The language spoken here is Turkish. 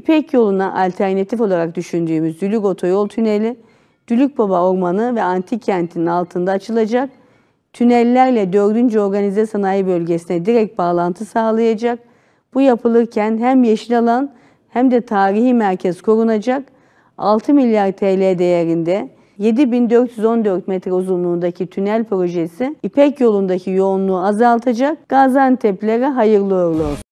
İpek yoluna alternatif olarak düşündüğümüz Dülük Otoyol Tüneli, Dülük Baba Ormanı ve Antik Kent'in altında açılacak. Tünellerle 4. Organize Sanayi Bölgesi'ne direkt bağlantı sağlayacak. Bu yapılırken hem yeşil alan hem de tarihi merkez korunacak. 6 milyar TL değerinde 7414 metre uzunluğundaki tünel projesi İpek yolundaki yoğunluğu azaltacak. Gaziantep'lere hayırlı uğurlu olsun.